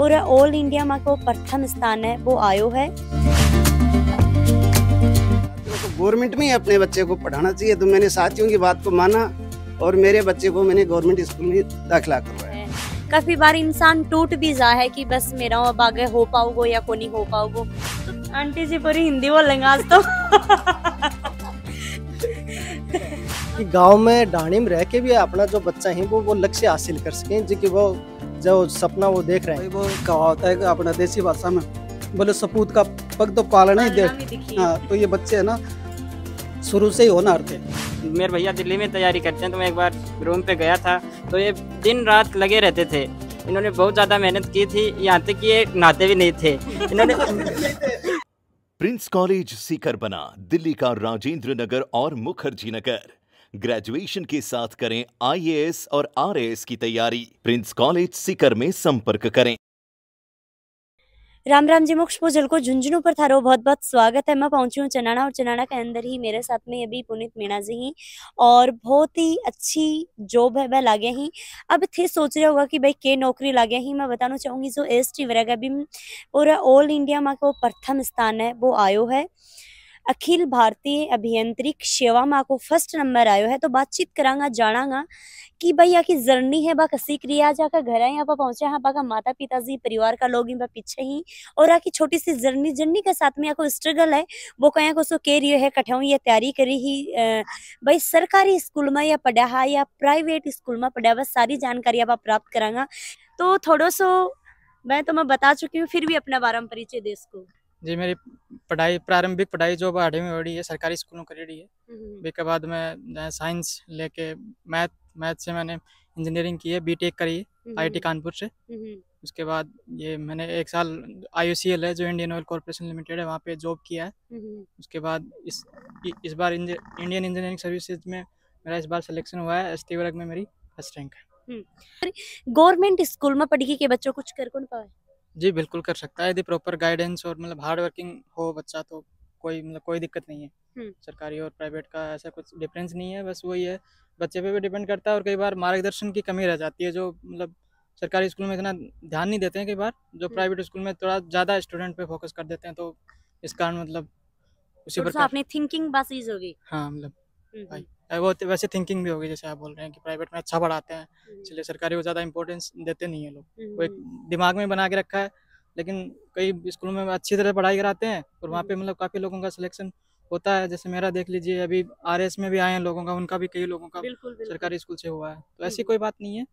और all India में को प्रथम स्थान है वो आयो है तो गवर्नमेंट में ही अपने बच्चे को पढ़ाना चाहिए तो मैंने साथियों की बात को माना और मेरे बच्चे को मैंने गवर्नमेंट स्कूल में दाखिला करवाया काफी बार इंसान टूट भी जा है कि बस मेरा अब आगे हो पाओगे या को नहीं हो पाओगे तो आंटी जी पूरी हिंदी बोलेंगे आज तो गांव में ढाणी में रह के भी अपना जो बच्चा है वो वो लक्ष्य हासिल कर सके जो कि वो जो सपना वो देख रहे हैं वो कहा होता है अपना देसी भाषा में बोले सपूत का पग तो पाला ही दे हाँ तो ये बच्चे है ना शुरू से ही होना थे मेरे भैया दिल्ली में तैयारी करते हैं तो मैं एक बार रूम पे गया था तो ये दिन रात लगे रहते थे इन्होंने बहुत ज़्यादा मेहनत की थी यहाँ तक कि ये नाते भी नहीं थे इन्होंने प्रिंस कॉलेज सीकर बना दिल्ली का राजेंद्र नगर और मुखर्जी नगर ग्रेजुएशन के साथ करें आईएएस और आरएएस की तैयारी प्रिंस कॉलेज सिकर में संपर्क करें राम राम जी मोक्ष पोजल को झुंझुनू पर थारो बहुत बहुत स्वागत है मैं पहुंची हूँ चनाना और चनाना के अंदर ही मेरे साथ में अभी पुनित मीणा जी ही और बहुत ही अच्छी जॉब है वह लागे ही अब थे सोच रहे होगा कि भाई के नौकरी लागे ही मैं बताना चाहूंगी जो एस टी वर्ग अभी पूरा ऑल इंडिया में को प्रथम स्थान है वो आयो है अखिल भारतीय अभियांत्रिक सेवा में आपको फर्स्ट नंबर आयो है तो बातचीत करांगा जानांगा कि भाई आखिर जर्नी है बा क्रिया जाकर घर है यहाँ पर पहुंचे यहाँ पा माता पिता जी परिवार का लोग यहाँ पीछे ही और आखिर छोटी सी जर्नी जर्नी के साथ में आपको स्ट्रगल है वो कहीं को सो कह रही है कठाऊ या तैयारी करी ही भाई सरकारी स्कूल में या पढ़ा है या प्राइवेट स्कूल में पढ़ा हुआ सारी जानकारी आप प्राप्त करांगा तो थोड़ा सो मैं तो मैं बता चुकी हूँ फिर भी अपना बारम परिचय देश को जी मेरी पढ़ाई प्रारंभिक पढ़ाई जो बाढ़ी में हो रही है सरकारी स्कूलों करी रही है उसके हम्म, हम्म। बाद मैं साइंस लेके मैथ मैथ से मैंने इंजीनियरिंग की है बी टेक करी है हम्म, आई कानपुर से उसके बाद ये मैंने एक साल आई है जो इंडियन ऑयल कॉरपोरेशन लिमिटेड है वहाँ पे जॉब किया है उसके बाद इस इस बार इंडियन इंजीनियरिंग सर्विसेज में मेरा इस बार सिलेक्शन हुआ है एस वर्ग में मेरी फर्स्ट रैंक है गवर्नमेंट स्कूल में पढ़ी के बच्चों कुछ कर कौन पाए जी बिल्कुल कर सकता है यदि प्रॉपर गाइडेंस और मतलब हार्ड वर्किंग हो बच्चा तो कोई मतलब कोई दिक्कत नहीं है सरकारी और प्राइवेट का ऐसा कुछ डिफरेंस नहीं है बस वही है बच्चे पे भी डिपेंड करता है और कई बार मार्गदर्शन की कमी रह जाती है जो मतलब सरकारी स्कूल में इतना ध्यान नहीं देते हैं कई बार जो प्राइवेट स्कूल में थोड़ा ज़्यादा स्टूडेंट पे फोकस कर देते हैं तो इस कारण मतलब उसी पर आपने थिंकिंग बस इज होगी हाँ मतलब भाई वो वैसे थिंकिंग भी होगी जैसे आप बोल रहे हैं कि प्राइवेट में अच्छा पढ़ाते हैं हम्म। इसलिए सरकारी को ज़्यादा इंपॉर्टेंस देते नहीं है लोग वो एक हम्म। दिमाग में बना के रखा है लेकिन कई स्कूलों में अच्छी तरह पढ़ाई कराते हैं और वहाँ पे हम्म। मतलब काफ़ी लोगों का सिलेक्शन होता है जैसे मेरा देख लीजिए अभी आर में भी आए हैं लोगों का उनका भी कई लोगों का बिल्कुल, बिल्कुल। सरकारी स्कूल से हुआ है तो ऐसी कोई बात नहीं है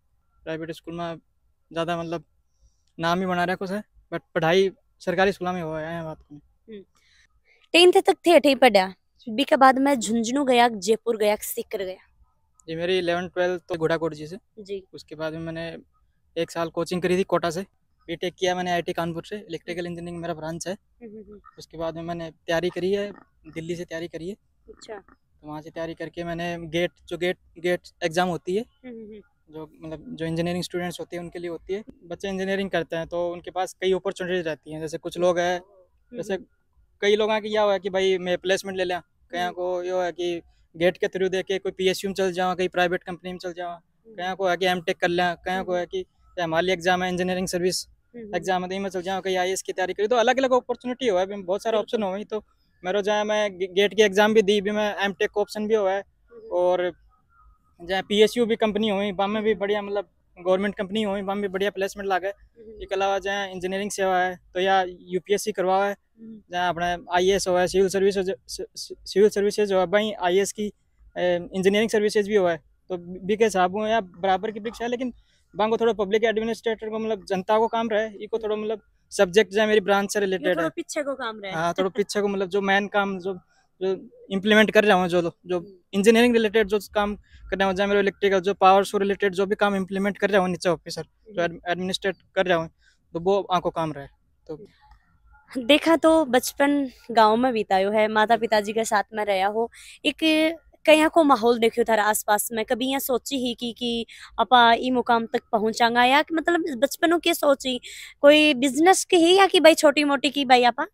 प्राइवेट स्कूल में ज़्यादा मतलब नाम ही बना रहा है कुछ है बट पढ़ाई सरकारी स्कूल में हुआ है बात टेंथ तक थे पढ़ा बी के बाद मैं झुंझुनू गया जयपुर गया सीकर गया जी मेरी इलेवन ट्वेल्थ तो घोड़ाकोट जी से जी उसके बाद में मैंने एक साल कोचिंग करी थी कोटा से बीटेक किया मैंने आईटी कानपुर से इलेक्ट्रिकल इंजीनियरिंग मेरा ब्रांच है उसके बाद में मैंने तैयारी करी है दिल्ली से तैयारी करी है अच्छा तो वहाँ से तैयारी करके मैंने गेट जो गेट गेट एग्ज़ाम होती है जो मतलब जो इंजीनियरिंग स्टूडेंट्स होते हैं उनके लिए होती है बच्चे इंजीनियरिंग करते हैं तो उनके पास कई अपॉर्चुनिटीज रहती हैं जैसे कुछ लोग हैं जैसे कई लोग हैं कि यह हुआ कि भाई मैं प्लेसमेंट ले लिया कहीं हम्म। को यो है कि गेट के थ्रू देखे कोई पीएसयू में चल जाओ कहीं प्राइवेट कंपनी में चल जाओ हम्म। कहीं को है कि एम कर लें कहीं को हम्म। है कि हमारी एग्जाम है इंजीनियरिंग सर्विस एग्जाम है तो में चल जाऊँ कहीं आई की तैयारी करी तो अलग अलग अपॉर्चुनिटी हुआ है बहुत सारे ऑप्शन हुए तो मेरा जहाँ मैं गेट की एग्जाम भी दी भी मैं एम का ऑप्शन भी हुआ है और जहाँ पी एस यू भी कंपनी हुई बामे भी बढ़िया मतलब गवर्नमेंट कंपनी हो वहाँ भी बढ़िया प्लेसमेंट लागे इसके अलावा जहाँ इंजीनियरिंग सेवा है तो यहाँ यूपीएससी करवा है हम्म। जहाँ अपने आई एस हो है सिविल सर्विस सिविल सर्विसेज हो है वहीं आई एस की इंजीनियरिंग सर्विसेज भी हो है तो बी के साहब हुए या बराबर की परीक्षा है लेकिन को थोड़ा पब्लिक एडमिनिस्ट्रेटर को मतलब जनता को काम रहे इको थोड़ा मतलब सब्जेक्ट जो है मेरी ब्रांच से रिलेटेड है पीछे को काम रहे हाँ थोड़ा पीछे को मतलब जो मेन काम जो जो इम्प्लीमेंट कर रहा हूँ जो जो इंजीनियरिंग रिलेटेड जो काम कर रहा हूँ जैमरो इलेक्ट्रिकल जो पावर से रिलेटेड जो भी काम इम्प्लीमेंट कर रहा हूँ नीचे ऑफिसर जो एडमिनिस्ट्रेट कर रहा हूँ तो वो आपको काम रहे तो देखा तो बचपन गांव में बितायो है माता पिताजी के साथ में रहा हो एक कहीं को माहौल देखियो था आसपास में कभी यहाँ सोची ही की कि अपा ई मुकाम तक पहुँचांगा या कि मतलब बचपनों की सोची कोई बिजनेस की ही या कि भाई छोटी मोटी की भाई आपा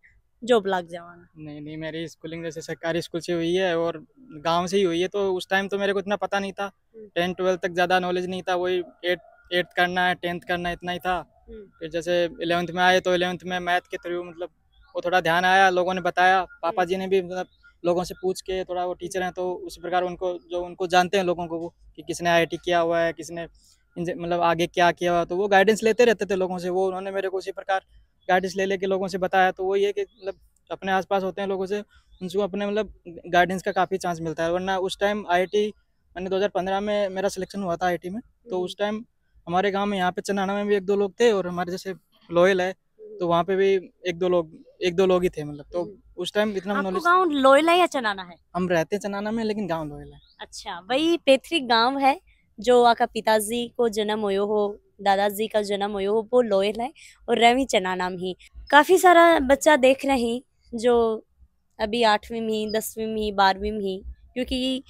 जॉब लग जाना नहीं नहीं मेरी स्कूलिंग जैसे सरकारी स्कूल से हुई है और गांव से ही हुई है तो उस टाइम तो मेरे को इतना पता नहीं था हम्म। टेंथ ट्वेल्थ तक ज़्यादा नॉलेज नहीं था वही एट एट्थ करना है टेंथ करना इतना ही था हम्म। फिर जैसे इलेवंथ में आए तो इलेवंथ में मैथ के थ्रू मतलब वो थोड़ा ध्यान आया लोगों ने बताया पापा हम्म। जी ने भी मतलब लोगों से पूछ के थोड़ा वो टीचर हैं तो उसी प्रकार उनको जो उनको जानते हैं लोगों को कि किसने आई किया हुआ है किसने मतलब आगे क्या किया हुआ तो वो गाइडेंस लेते रहते थे लोगों से वो उन्होंने मेरे को उसी प्रकार गाइडेंस ले लेके लोगों से बताया तो वो ये कि मतलब अपने आसपास होते हैं लोगों से उनको अपने मतलब गाइडेंस का काफ़ी चांस मिलता है वरना उस टाइम आई मैंने 2015 में मेरा सिलेक्शन हुआ था आईटी में तो उस टाइम हमारे गांव में यहाँ पे चनाना में भी एक दो लोग थे और हमारे जैसे लोयल है तो वहाँ पे भी एक दो लोग एक दो लोग ही थे मतलब तो उस टाइम इतना नॉलेज लोयल है या चनाना है हम रहते चनाना में लेकिन गाँव लोयल है अच्छा वही पेथरी गाँव है जो आपका पिताजी को जन्म हो दादाजी का जन्म हुआ वो लोयल है और रवि चना नाम ही काफ़ी सारा बच्चा देख रहे हैं जो अभी आठवीं में ही दसवीं में ही बारहवीं में ही क्योंकि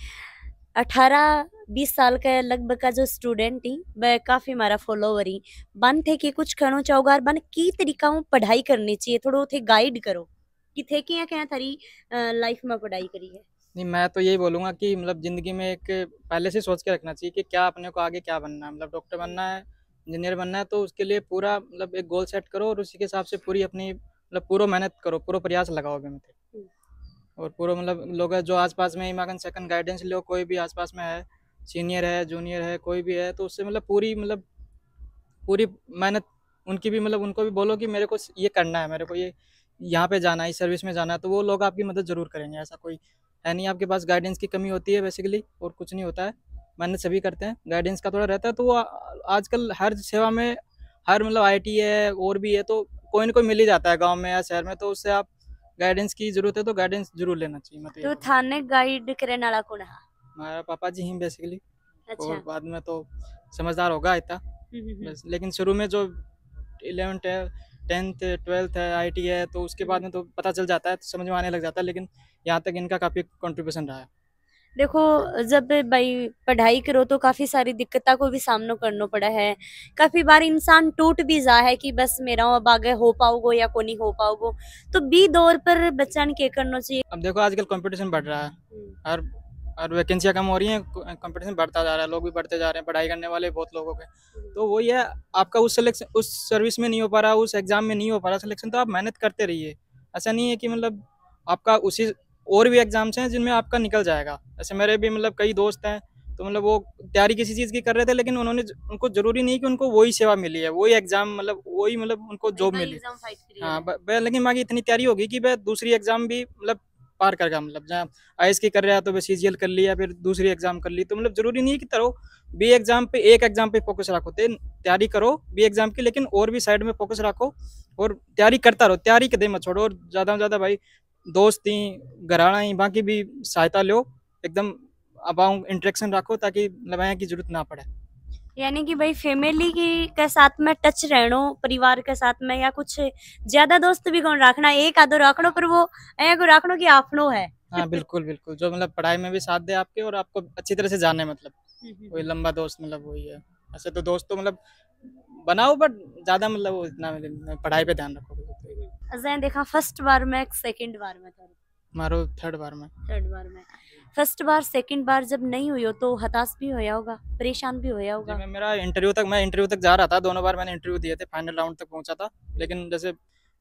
अठारह बीस साल का लगभग का जो स्टूडेंट ही वह काफ़ी मारा फॉलोवर ही बन थे कि कुछ खणो चौगार बन की तरीका हूँ पढ़ाई करनी चाहिए थोड़ा थे गाइड करो कि थे कि या क्या थारी लाइफ में पढ़ाई करी है नहीं मैं तो यही बोलूँगा कि मतलब ज़िंदगी में एक पहले से सोच के रखना चाहिए कि क्या अपने को आगे क्या बनना है मतलब डॉक्टर बनना है इंजीनियर बनना है तो उसके लिए पूरा मतलब एक गोल सेट करो और उसी के हिसाब से पूरी अपनी मतलब पूरा मेहनत करो पूरा प्रयास लगाओगे मतलब और पूरा मतलब लोग जो आसपास में इमागन सेकंड गाइडेंस लो कोई भी आसपास में है सीनियर है जूनियर है कोई भी है तो उससे मतलब पूरी मतलब पूरी मेहनत उनकी भी मतलब उनको भी बोलो कि मेरे को ये करना है मेरे को ये यहाँ पे जाना है इस सर्विस में जाना है तो वो लोग आपकी मदद ज़रूर करेंगे ऐसा कोई है नहीं आपके पास गाइडेंस की कमी होती है बेसिकली और कुछ नहीं होता है मैंने सभी करते हैं गाइडेंस का थोड़ा रहता है तो वो आजकल हर सेवा में हर मतलब आईटी है और भी है तो कोई ना कोई मिल ही जाता है गाँव में या शहर में तो उससे आप गाइडेंस की जरूरत है तो गाइडेंस जरूर लेना चाहिए मतलब तो थाने गाइड मेरा पापा जी हैं बेसिकली अच्छा। और बाद में तो समझदार होगा इतना हम्म, हम्म, हम्म। लेकिन शुरू में जो इलेवंथ टेंथ ट्वेल्थ है आई है तो उसके बाद में तो पता चल जाता है तो समझ में आने लग जाता है लेकिन यहाँ तक इनका काफ़ी कंट्रीब्यूशन रहा है देखो जब भाई पढ़ाई करो तो काफ़ी सारी दिक्कतों को भी सामना करना पड़ा है काफ़ी बार इंसान टूट भी जा है कि बस मेरा अब आगे हो पाओगो या को नहीं हो पाओगो तो बी दौर पर बच्चा ने क्या करना चाहिए अब देखो आजकल कंपटीशन बढ़ रहा है और और वैकेंसियाँ कम हो रही हैं कंपटीशन बढ़ता जा रहा है लोग भी बढ़ते जा रहे हैं पढ़ाई करने वाले बहुत लोगों के हम्म। तो वही है आपका उस सिलेक्शन उस सर्विस में नहीं हो पा रहा उस एग्ज़ाम में नहीं हो पा रहा सिलेक्शन तो आप मेहनत करते रहिए ऐसा नहीं है कि मतलब आपका उसी और भी एग्ज़ाम्स हैं जिनमें आपका निकल जाएगा ऐसे मेरे भी मतलब कई दोस्त हैं तो मतलब वो तैयारी किसी चीज़ की कर रहे थे लेकिन उन्होंने उनको जरूरी नहीं कि उनको वही सेवा मिली है वही एग्जाम मतलब वही मतलब उनको जॉब मतलब मिली हाँ वह लेकिन बाकी इतनी तैयारी होगी कि वह दूसरी एग्जाम भी मतलब पार कर गया मतलब जहाँ आई की कर रहा है तो वह सी कर ली या फिर दूसरी एग्जाम कर ली तो मतलब जरूरी नहीं है कि तरो बी एग्जाम पे एक एग्जाम पे फोकस रखो तैयारी करो बी एग्जाम की लेकिन और भी साइड में फोकस रखो और तैयारी करता रहो तैयारी कदम मत छोड़ो और ज़्यादा से ज़्यादा भाई दोस्त ही घराना ही बाकी भी सहायता लो एकदम अबाउ इंटरेक्शन रखो ताकि लवाया की जरूरत ना पड़े यानी कि भाई फैमिली की के साथ में टच रहनो परिवार के साथ में या कुछ ज्यादा दोस्त भी कौन रखना एक आधो रखनो पर वो को रखनो की आपनो है हाँ बिल्कुल बिल्कुल जो मतलब पढ़ाई में भी साथ दे आपके और आपको अच्छी तरह से जाने मतलब हम्म, हम्म, कोई हम्म। लंबा दोस्त मतलब वही है ऐसे तो दोस्तों तो मतलब बनाओ बट ज्यादा मतलब इतना पढ़ाई पे ध्यान रखो असां तंहिंखां फस्ट बार में सेकेंड बार में करो मारो थर्ड बार में थर्ड बार में फर्स्ट बार सेकंड बार जब नहीं हुई हो तो हताश भी होया होगा परेशान भी होया होगा मैं मेरा इंटरव्यू तक मैं इंटरव्यू तक जा रहा था दोनों बार मैंने इंटरव्यू दिए थे फाइनल राउंड तक पहुंचा था लेकिन जैसे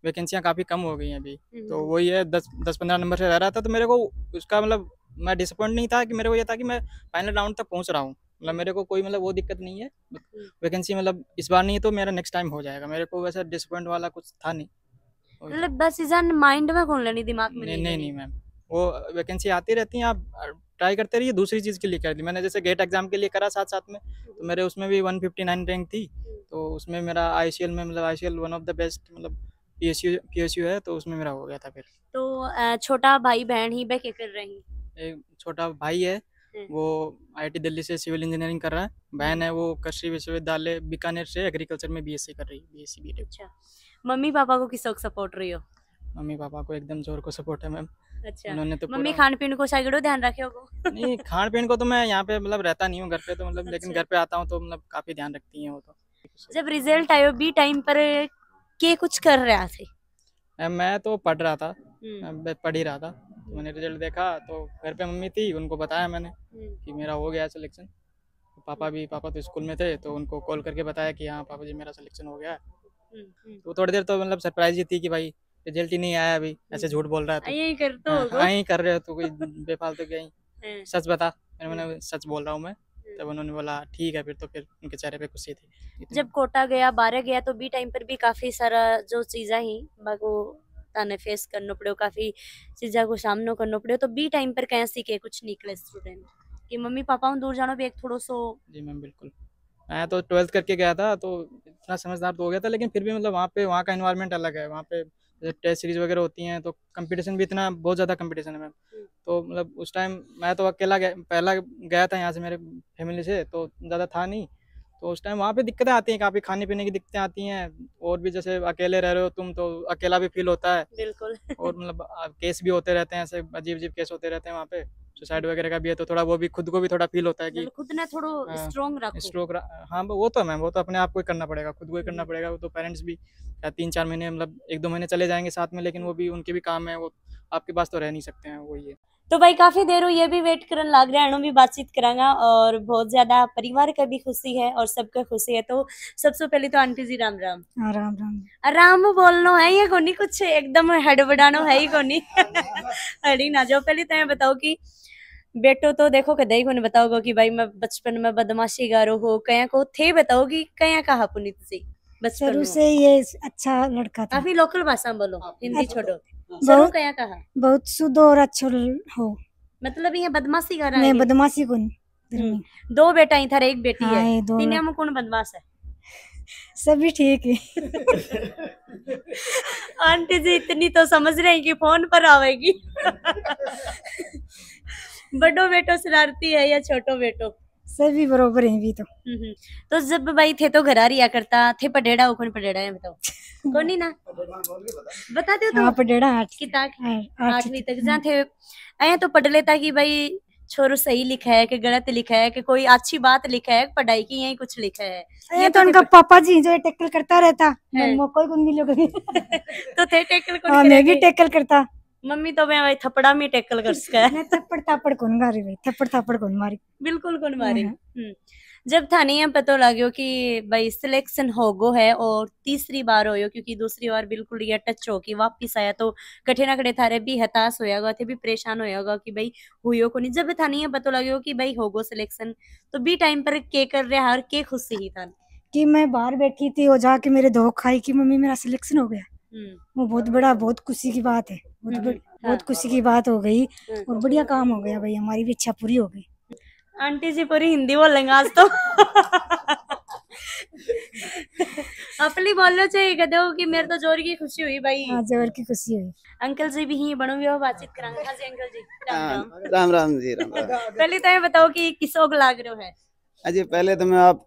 वैकेंसियां काफ़ी कम हो गई हैं अभी हम्म। तो वही है दस दस पंद्रह नंबर से रह रहा था तो मेरे को उसका मतलब मैं डिसअपॉइंट नहीं था कि मेरे को यह था कि मैं फाइनल राउंड तक पहुँच रहा हूँ मतलब मेरे को कोई मतलब वो दिक्कत नहीं है वैकेंसी हम्म। मतलब इस बार नहीं है तो मेरा नेक्स्ट टाइम हो जाएगा मेरे को वैसे डिसअपॉइंट वाला कुछ था नहीं मतलब बस इंसान माइंड में खोल लेनी दिमाग में नहीं नहीं, नहीं मैम वो वैकेंसी आती रहती है आप ट्राई करते रहिए दूसरी चीज़ के लिए कर दी मैंने जैसे गेट एग्जाम के लिए करा साथ साथ में तो मेरे उसमें भी 159 रैंक थी तो उसमें मेरा आईसीएल में मतलब ICL one of the best मतलब पीएसयू पीएसयू है तो उसमें मेरा हो गया था फिर तो छोटा भाई बहन ही बैक कर रही एक छोटा भाई है हम्म। वो आईआईटी दिल्ली से सिविल इंजीनियरिंग कर रहा है बहन है वो कृषि विश्वविद्यालय बीकानेर से एग्रीकल्चर में बीएससी कर रही है बीएससी बीटेक अच्छा मम्मी पापा को किस सपोर्ट रही हो मम्मी पापा को एकदम जोर को सपोर्ट है मैम अच्छा उन्होंने तो मम्मी खान पीन को शायद ध्यान रखे हो नहीं खान पीन को तो मैं यहाँ पे मतलब रहता नहीं हूँ घर पे तो मतलब लेकिन अच्छा। घर पे आता हूँ तो मतलब काफी ध्यान रखती है वो तो जब रिजल्ट आयो बी टाइम पर के कुछ कर रहा थे मैं तो पढ़ रहा था हम्म। पढ़ ही रहा था तो मैंने रिजल्ट देखा तो घर पे मम्मी थी उनको बताया मैंने हम्म। कि मेरा हो गया सिलेक्शन पापा भी पापा तो स्कूल में थे तो उनको कॉल करके बताया कि हाँ पापा जी मेरा सिलेक्शन हो गया है हम्म, तो थोड़ी देर तो मतलब सरप्राइज ही थी कि भाई रिजल्ट ही नहीं आया अभी हम्म। ऐसे झूठ बोल रहा है तो। यही कर तो हाँ, हाँ कर रहे हो तो कोई बेफाल तो गई सच बता फिर मैंने हम्म। सच बोल रहा हूँ मैं तब उन्होंने बोला ठीक है फिर तो फिर उनके चेहरे पे खुशी थी तो जब कोटा गया बारह गया तो बी टाइम पर भी काफी सारा जो चीजा ही को ताने फेस करना पड़े काफी चीजा को सामनो करना पड़े तो बी टाइम पर कैसी के कुछ निकले स्टूडेंट कि मम्मी पापा दूर जानो भी एक थोड़ा सो जी मैम बिल्कुल मैं तो ट्वेल्थ करके गया था तो इतना समझदार तो हो गया था लेकिन फिर भी मतलब वहाँ पे वहाँ का इन्वायरमेंट अलग है वहाँ पे टेस्ट सीरीज वगैरह होती हैं तो कंपटीशन भी इतना बहुत ज़्यादा कंपटीशन है मैम तो मतलब उस टाइम मैं तो अकेला गया पहला गया था यहाँ से मेरे फैमिली से तो ज़्यादा था नहीं तो उस टाइम वहाँ पे दिक्कतें आती हैं काफ़ी खाने पीने की दिक्कतें आती हैं और भी जैसे अकेले रह रहे हो तुम तो अकेला भी फील होता है बिल्कुल और मतलब केस भी होते रहते हैं ऐसे अजीब अजीब केस होते रहते हैं वहाँ पे सुसाइड वगैरह का भी है तो थोड़ा वो भी खुद को भी थोड़ा फील होता है कि मतलब खुद ने थोड़ा स्ट्रॉन्ग रखो स्ट्रोक हाँ वो तो मैम वो तो अपने आप को ही करना पड़ेगा खुद को ही करना हम्म। पड़ेगा वो तो पेरेंट्स भी तीन चार महीने मतलब एक दो महीने चले जाएंगे साथ में लेकिन वो भी उनके भी काम है वो आपके पास तो रह नहीं सकते हैं वही है तो भाई काफी देर हो ये भी वेट करन लग रहा है भी बातचीत करांगा और बहुत ज्यादा परिवार का भी खुशी है और सबका खुशी है तो सबसे पहले तो आंटी जी राम राम हाँ, राम राम राम बोलनो है ये कोनी कुछ एकदम हड़बड़ानो है ही कोनी हाँ, हाँ, अरे ना जाओ पहले तय तो बताओ की बेटो तो देखो कदा को कोने बताओगे कि भाई मैं बचपन में बदमाशी गारो हो कया को थे बताओगी कया कहा पुनी तुझे बचपन से ये अच्छा लड़का था काफी लोकल भाषा में बोलो हाँ। हिंदी छोड़ो बहुत कया कहा बहुत शुद्ध और अच्छा हो मतलब ये बदमाशी कर रहा है बदमाशी कौन हम्म। दो बेटा ही था एक बेटी हाँ, है दुनिया में कौन बदमाश है सभी ठीक है आंटी जी इतनी तो समझ रहे हैं कि फोन पर आवेगी बड़ो बेटो शरारती है या छोटो बेटो सभी बराबर है भी तो हम्म, हम्म। तो जब भाई थे तो घरा रिया करता थे पडेड़ा हो कौन पडेड़ा है बताओ कौन ही ना बता दो तो हाँ, पडेड़ा आठ की तक हाँ, आठवीं तक जहाँ थे आया तो पढ़ लेता कि भाई छोरो सही लिखा है कि गलत लिखा है कि कोई अच्छी बात लिखा है पढ़ाई की यही कुछ लिखा है ये तो, तो उनका पापा जी जो टेकल करता रहता मैं कोई नहीं लोग तो थे टेकल को हाँ, मैं भी टेकल करता मम्मी तो मैं भाई थप्पड़ा में टैकल कर सका है थप्पड़ थप्पड़ कौन मारी भाई थप्पड़ थप्पड़ कौन मारी बिल्कुल कौन मारी हाँ, हाँ। हम्म। जब था नहीं पता लगे कि भाई सिलेक्शन हो गो है और तीसरी बार हो क्योंकि दूसरी बार बिल्कुल ये टच हो कि वापिस आया तो कठे ना कठे थारे भी हताश होयागा थे भी परेशान होयागा कि भाई हुयो को नहीं जब था नहीं पता लगे कि भाई हो गो सिलेक्शन तो भी टाइम पर के कर रहा और के खुशी ही था कि मैं बाहर बैठी थी और जाके मेरे दो खाई की मम्मी मेरा सिलेक्शन हो गया हम्म। वो बहुत बड़ा बहुत खुशी की बात है बहुत हम्म, हाँ। बहुत खुशी की बात हो गई हम्म। और बढ़िया काम हो गया भाई हमारी भी इच्छा पूरी हो गई आंटी जी पूरी हिंदी बोलेंगे आज तो अपनी बोलना चाहिए गधो कि मेरे तो जोर की खुशी हुई भाई हाँ जोर की खुशी हुई अंकल जी भी ही बनो हुए बातचीत करांगे हाँ जी अंकल जी हाँ, राम राम जी राम राम पहले तो ये बताओ कि किस ओग लाग रहे हो है अजी पहले तो मैं आप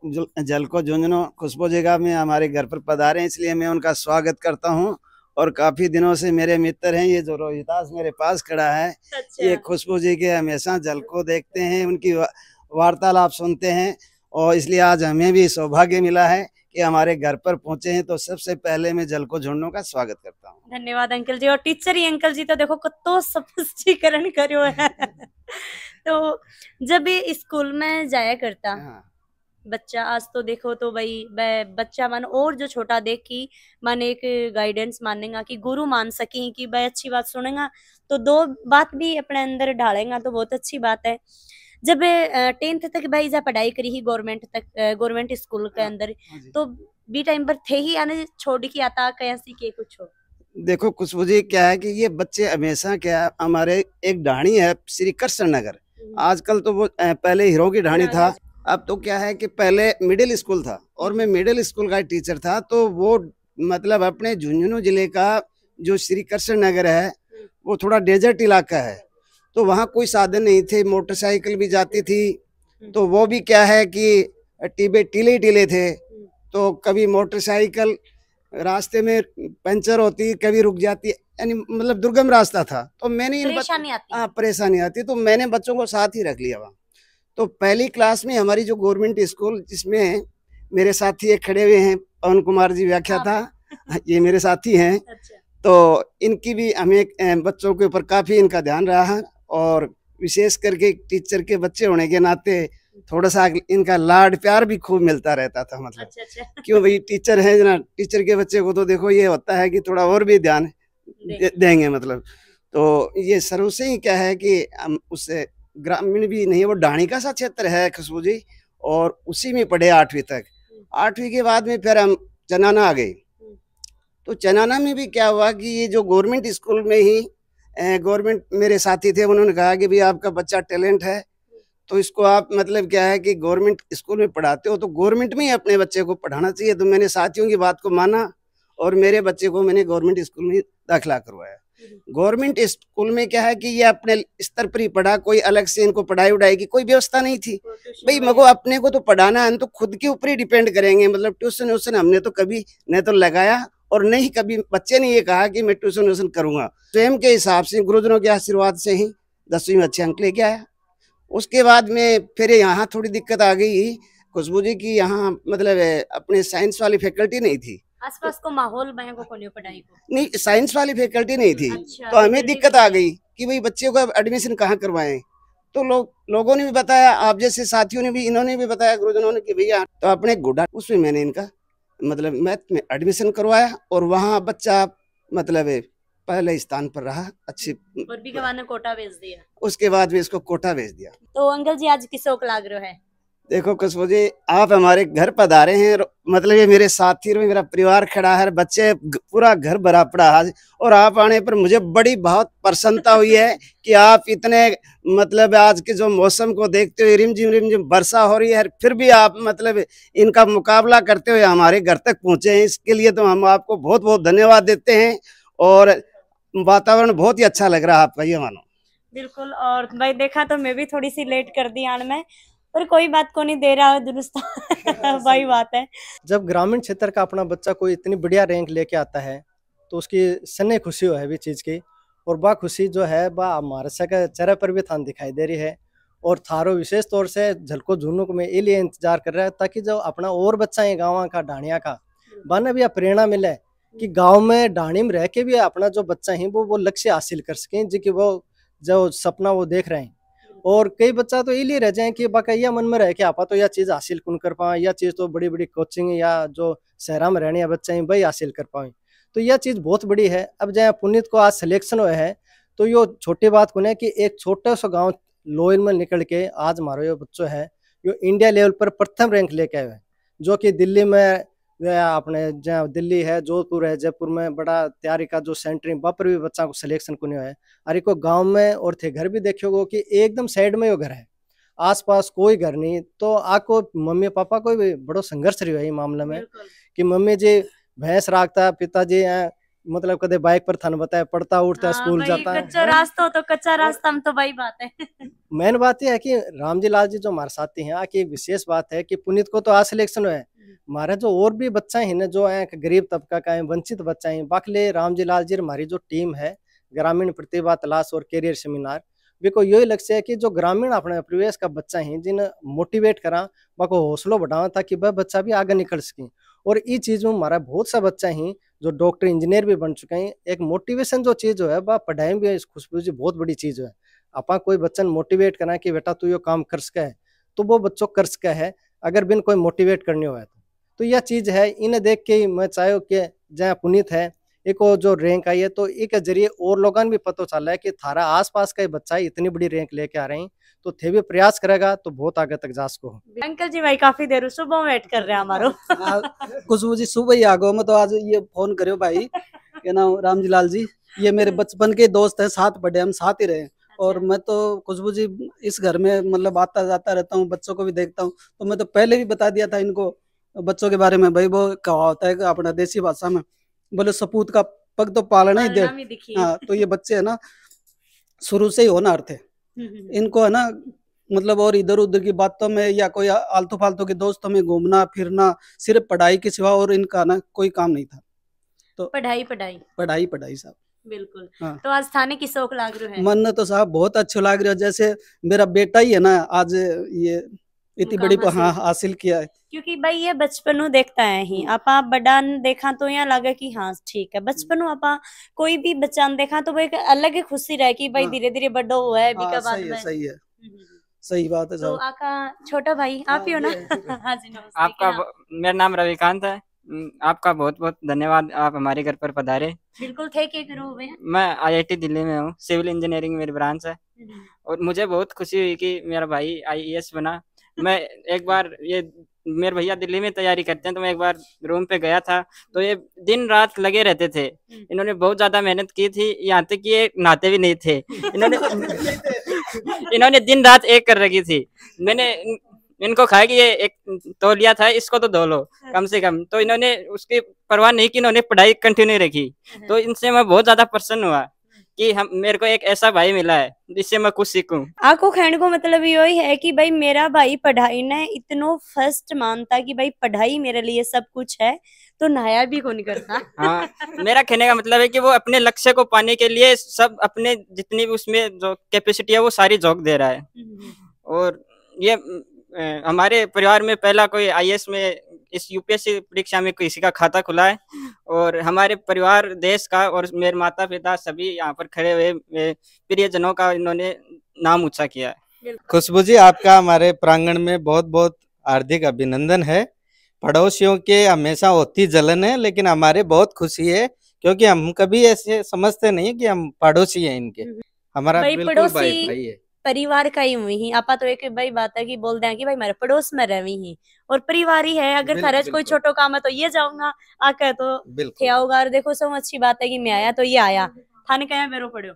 जल को झुंझुनू खुशबू जगह में हमारे घर पर पधारे इसलिए मैं उनका स्वागत करता हूँ और काफी दिनों से मेरे मित्र हैं ये जो रोहितास मेरे पास खड़ा है अच्छा। ये खुशबू जी के हमेशा जल को देखते हैं उनकी वार्तालाप सुनते हैं और इसलिए आज हमें भी सौभाग्य मिला है कि हमारे घर पर पहुंचे हैं तो सबसे पहले मैं जल को झुंडो का स्वागत करता हूँ धन्यवाद अंकल जी और टीचर ही अंकल जी तो देखो कतो स्पष्टीकरण करो है तो जब स्कूल में जाया करता हाँ। बच्चा आज तो देखो तो भाई बच्चा मन और जो छोटा देख की मन एक गाइडेंस मानेगा कि गुरु मान सके कि भाई अच्छी बात सुनेगा तो दो बात भी अपने अंदर ढालेगा तो बहुत अच्छी बात है जब टेंथ तक भाई जब पढ़ाई करी ही गवर्नमेंट तक गवर्नमेंट स्कूल के हाँ, अंदर हाँ तो बी टाइम पर थे ही आने छोड़ के आता कैसी के कुछ हो देखो कुछ मुझे क्या है कि ये बच्चे हमेशा क्या हमारे एक डाणी है श्री कृष्ण नगर हम्म। आजकल तो वो पहले हीरो की ढाणी था अब तो क्या है कि पहले मिडिल स्कूल था और मैं मिडिल स्कूल का टीचर था तो वो मतलब अपने झुंझुनू जिले का जो श्री कृष्ण नगर है वो थोड़ा डेजर्ट इलाका है तो वहाँ कोई साधन नहीं थे मोटरसाइकिल भी जाती थी हम्म। तो वो भी क्या है कि टीबे टीले टीले थे हम्म। तो कभी मोटरसाइकिल रास्ते में पंचर होती कभी रुक जाती यानी मतलब दुर्गम रास्ता था तो मैंने इन बच्चों हाँ परेशानी आती तो मैंने बच्चों को साथ ही रख लिया वहाँ तो पहली क्लास में हमारी जो गवर्नमेंट स्कूल जिसमें मेरे साथी एक खड़े हुए हैं पवन कुमार जी व्याख्या था हाँ। हाँ, ये मेरे साथी हैं अच्छा। तो इनकी भी हमें बच्चों के ऊपर काफी इनका ध्यान रहा और विशेष करके टीचर के बच्चे होने के नाते थोड़ा सा इनका लाड प्यार भी खूब मिलता रहता था मतलब अच्छा, अच्छा। क्यों भाई टीचर है ना टीचर के बच्चे को तो देखो ये होता है कि थोड़ा और भी ध्यान देंगे मतलब तो ये शुरू से ही क्या है कि हम उससे ग्रामीण भी नहीं वो डाणी का सा क्षेत्र है खुशबू जी और उसी में पढ़े आठवीं तक हम्म। आठवीं के बाद में फिर हम चनाना आ गए हम्म। तो चनाना में भी क्या हुआ कि ये जो गवर्नमेंट स्कूल में ही गवर्नमेंट मेरे साथी थे उन्होंने कहा कि भाई आपका बच्चा टैलेंट है तो इसको आप मतलब क्या है कि गवर्नमेंट स्कूल में पढ़ाते हो तो गवर्नमेंट में ही अपने बच्चे को पढ़ाना चाहिए तो मैंने साथियों की बात को माना और मेरे बच्चे को मैंने गवर्नमेंट स्कूल में दाखिला करवाया गवर्नमेंट स्कूल में क्या है कि ये अपने स्तर पर ही पढ़ा कोई अलग से इनको पढ़ाई उड़ाई की कोई व्यवस्था नहीं थी भाई मगो अपने को तो पढ़ाना है तो खुद के ऊपर ही डिपेंड करेंगे मतलब ट्यूशन व्यूशन हमने तो कभी नहीं तो लगाया और नहीं कभी बच्चे ने ये कहा कि मैं ट्यूशन व्यूशन करूंगा स्वयं के हिसाब से गुरुजनों के आशीर्वाद से ही दसवीं में अच्छे अंक लेके आया उसके बाद में फिर यहाँ थोड़ी दिक्कत आ गई खुशबू जी की यहाँ मतलब अपने साइंस वाली फैकल्टी नहीं थी आसपास को माहौल को नहीं पढ़ाई को नहीं साइंस वाली फैकल्टी नहीं थी अच्छा, तो हमें तो दिक्कत आ गई कि भाई बच्चों का एडमिशन कहाँ करवाए तो लोग लोगों ने भी बताया आप जैसे साथियों ने भी इन्होंने भी बताया गुरुजनों ने कि भैया तो अपने गुडा उसमें मैंने इनका मतलब मैथ में एडमिशन करवाया और वहाँ बच्चा मतलब पहले स्थान पर रहा अच्छी और भी कोटा भेज दिया उसके बाद भी इसको कोटा भेज दिया तो अंकल जी आज किसोक लाग रहे है देखो कसबो जी आप हमारे घर पधारे हैं मतलब ये मेरे साथी में मेरा परिवार खड़ा है बच्चे पूरा घर भरा पड़ा है और आप आने पर मुझे बड़ी बहुत प्रसन्नता हुई है कि आप इतने मतलब आज के जो मौसम को देखते हुए रिम झिम रिम झिम वर्षा हो रही है फिर भी आप मतलब इनका मुकाबला करते हुए हमारे घर तक पहुँचे हैं इसके लिए तो हम आपको बहुत बहुत धन्यवाद देते हैं और वातावरण बहुत ही अच्छा लग रहा है आपका ये मानो बिल्कुल और भाई देखा तो मैं भी थोड़ी सी लेट कर दी आने में पर कोई बात को नहीं दे रहा है दुरुस्त हाँ, वही बात है जब ग्रामीण क्षेत्र का अपना बच्चा कोई इतनी बढ़िया रैंक लेके आता है तो उसकी सन्ने खुशी हो है भी चीज़ की और वह खुशी जो है वह हमारे के चेहरे पर भी थान दिखाई दे रही है और थारो विशेष तौर से झलको झुनुक में इसलिए इंतजार कर रहा है ताकि जो अपना और बच्चा है गाँव का ढाणिया का बना भी प्रेरणा मिले कि गांव में ढाणी में रह के भी अपना जो बच्चा है वो वो लक्ष्य हासिल कर सकें जी वो जो सपना वो देख रहे हैं और कई बच्चा तो इसलिए रह जाए कि यह मन में रह के आपा तो यह चीज़ हासिल कौन कर पाए यह चीज़ तो बड़ी बड़ी कोचिंग या जो शहरा में रहने बच्चे हैं वही हासिल कर पाए तो यह चीज़ बहुत बड़ी है अब जहाँ पुनित को आज सिलेक्शन हुआ है तो यो छोटी बात कौन है कि एक छोटा सा गाँव लोयल में निकल के आज हमारा ये बच्चों है जो इंडिया लेवल पर प्रथम रैंक लेके आए हैं जो कि दिल्ली में वह अपने जहाँ दिल्ली है जोधपुर है जयपुर में बड़ा तैयारी का जो सेंटरिंग वहाँ पर भी बच्चा को सिलेक्शन को नहीं है अरे को गाँव में और थे घर भी हो कि एकदम साइड में वो घर है आसपास कोई घर नहीं तो आपको मम्मी पापा को भी बड़ो संघर्ष रही है मामले में कि मम्मी जी भैंस राखता पिताजी हैं मतलब कदे बाइक पर थाने बताया पढ़ता उठता हाँ स्कूल जाता है कच्चा हाँ। रास्ता हो तो कच्चा रास्ता हम तो वही बात है मेन बात यह है कि रामजी लाल जी जो हमारे साथी हैं आके विशेष बात है कि पुनीत को तो आज सिलेक्शन है हमारे जो और भी बच्चा है जो है गरीब तबका का है वंचित बच्चा है बाकी रामजी लाल जी हमारी जो टीम है ग्रामीण प्रतिभा तलाश और कैरियर सेमिनार बिको यही लक्ष्य है कि जो ग्रामीण अपने प्रवेश का बच्चा है जिन्हें मोटिवेट करा बाको हौसलो बढ़ावा ताकि वह बच्चा भी आगे निकल सके और ये चीज़ में हमारा बहुत सा बच्चा ही जो डॉक्टर इंजीनियर भी बन चुके हैं एक मोटिवेशन जो चीज़ है वह पढ़ाई में भी खुशबू जी बहुत बड़ी चीज़ है अपा कोई बच्चन मोटिवेट करना कि बेटा तू ये काम कर सका है तो वो बच्चों कर सका है अगर बिन कोई मोटिवेट करनी हो तो।, तो यह चीज़ है इन्हें देख के मैं चाहे कि जहाँ पुनीत है एक जो रैंक आई है तो एक जरिए और लोगों भी पता चला है कि थारा आसपास का ही बच्चा इतनी बड़ी रैंक लेके आ रहे हैं तो थे भी प्रयास करेगा तो बहुत आगे तक जा सको अंकल जी भाई काफी देर सुबह वेट कर रहे हैं हमारो खुशबू हाँ, जी सुबह ही आ गो मैं तो आज ये फोन करो भाई ना राम रामजी लाल जी ये मेरे बचपन के दोस्त है साथ बड़े हम साथ ही रहे और अच्छा। मैं तो खुशबू जी इस घर में मतलब आता जाता रहता हूँ बच्चों को भी देखता हूँ तो मैं तो पहले भी बता दिया था इनको बच्चों के बारे में भाई वो कहा होता है अपना देसी भाषा में बोले सपूत का पग तो पालना ही दे हाँ तो ये बच्चे है ना शुरू से ही होनहार थे हम्म, हम्म, हम्म। इनको है ना मतलब और इधर उधर की बातों में या कोई आलतू फालतू के दोस्तों में घूमना फिरना सिर्फ पढ़ाई के सिवा और इनका ना कोई काम नहीं था तो पढ़ाई पढ़ाई पढ़ाई पढ़ाई साहब बिल्कुल हाँ। तो आज थाने की शौक लाग रही है मन तो साहब बहुत अच्छा लाग रहा है जैसे मेरा बेटा ही है ना आज ये इतनी बड़ी हाँ हासिल किया है क्योंकि भाई ये बचपन देखता है ही हम्म। आप बड़ा देखा तो यहाँ लगा कि हाँ ठीक है हम्म। बचपन आप कोई भी बच्चा देखा तो वो एक अलग ही खुशी रहे की भाई हाँ। धीरे धीरे बड़ो हुआ है हाँ, सही है सही है हम्म, सही बात है तो छोटा भाई आप हाँ, ही हो ना आपका मेरा नाम रविकांत है आपका बहुत बहुत धन्यवाद आप हमारे घर पर पधारे बिल्कुल थे के करो हुए मैं आईआईटी दिल्ली में हूँ सिविल इंजीनियरिंग मेरी ब्रांच है और मुझे बहुत खुशी हुई कि मेरा भाई आईएएस बना मैं एक बार ये मेरे भैया दिल्ली में तैयारी करते हैं तो मैं एक बार रूम पे गया था तो ये दिन रात लगे रहते थे हम्म। इन्होंने बहुत ज्यादा मेहनत की थी यहाँ तक कि ये नहाते भी नहीं थे इन्होंने इन्होंने दिन रात एक कर रखी थी मैंने इनको खाया कि ये एक तो लिया था इसको तो धो लो हाँ। कम से कम तो इन्होंने उसकी परवाह नहीं की इन्होंने पढ़ाई कंटिन्यू रखी हाँ। तो इनसे मैं बहुत ज्यादा प्रसन्न हुआ कि हम मेरे को एक ऐसा भाई मिला है जिससे मैं कुछ सीखूं आपको खेण को मतलब यही है कि भाई मेरा भाई पढ़ाई ने इतनो फर्स्ट मानता कि भाई पढ़ाई मेरे लिए सब कुछ है तो नहाया भी कौन करता हाँ मेरा कहने का मतलब है कि वो अपने लक्ष्य को पाने के लिए सब अपने जितनी भी उसमें जो कैपेसिटी है वो सारी झोंक दे रहा है और ये हमारे परिवार में पहला कोई आई में इस यूपीएससी परीक्षा में किसी का खाता खुला है और हमारे परिवार देश का और मेरे माता पिता सभी यहाँ पर खड़े हुए प्रियजनों का इन्होंने नाम ऊंचा किया है खुशबू जी आपका हमारे प्रांगण में बहुत बहुत हार्दिक अभिनंदन है पड़ोसियों के हमेशा होती जलन है लेकिन हमारे बहुत खुशी है क्योंकि हम कभी ऐसे समझते नहीं कि हम पड़ोसी हैं इनके हम्म। हमारा बिल्कुल भाई भाई है परिवार का ही हुई आप तो एक भाई बात है कि बोल दें कि भाई मेरे पड़ोस में रही ही और परिवार ही है अगर थारे कोई छोटो काम है तो ये जाऊंगा आकर तो क्या होगा और देखो सब अच्छी बात है कि मैं आया तो ये आया थाने कहा मेरे पड़ो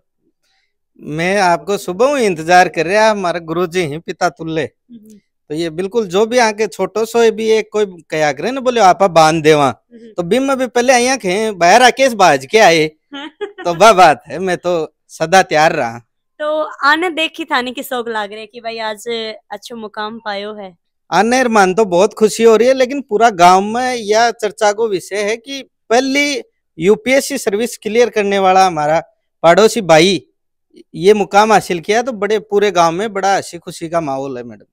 मैं आपको सुबह ही इंतजार कर रहा हमारे गुरु जी ही पिता तुल्ले हम्म। तो ये बिल्कुल जो भी आके छोटो सो भी एक कोई कया करे ना बोले आपा बांध देवा हम्म। तो बिम भी पहले आया खे बाहर आके बाज के आए तो वह बात है मैं तो सदा तैयार रहा तो आने देखी थाने की शौक लाग रहे कि भाई आज अच्छो मुकाम पायो है आने मान तो बहुत खुशी हो रही है लेकिन पूरा गांव में यह चर्चा को विषय है कि पहली यूपीएससी सर्विस क्लियर करने वाला हमारा पड़ोसी भाई ये मुकाम हासिल किया तो बड़े पूरे गांव में बड़ा हसी खुशी का माहौल है मैडम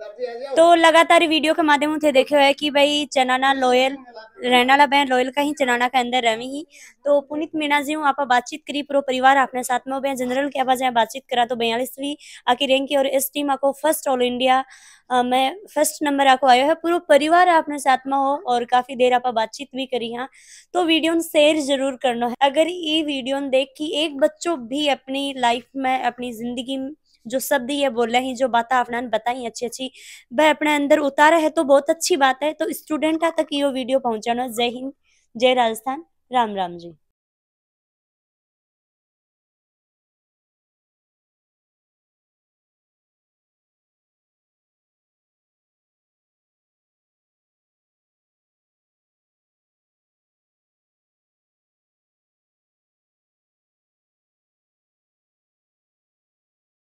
तो, तो लगातार वीडियो के माध्यम से देखे हुआ कि भाई चनाना लॉयल रहने वाला बहन लॉयल का ही चनाना के अंदर रहवी ही तो पुनित मीणा जी हूँ आप बातचीत करी पूरा परिवार अपने साथ में बहन जनरल के आवाज बातचीत करा तो बयालीसवीं आकी रैंक और इस टीम आपको फर्स्ट ऑल इंडिया में फर्स्ट नंबर आपको आयो है पूरा परिवार अपने साथ में हो और काफी देर आप बातचीत भी करी हाँ तो वीडियो शेयर जरूर करना है अगर ये वीडियो देख की एक बच्चों भी अपनी लाइफ में अपनी जिंदगी जो शब्द ये बोल रहे हैं जो बात अपना बताई अच्छी अच्छी वह अपने अंदर उतारा है तो बहुत अच्छी बात है तो स्टूडेंटा तक यो वीडियो पहुंचाना जय हिंद जय राजस्थान राम राम जी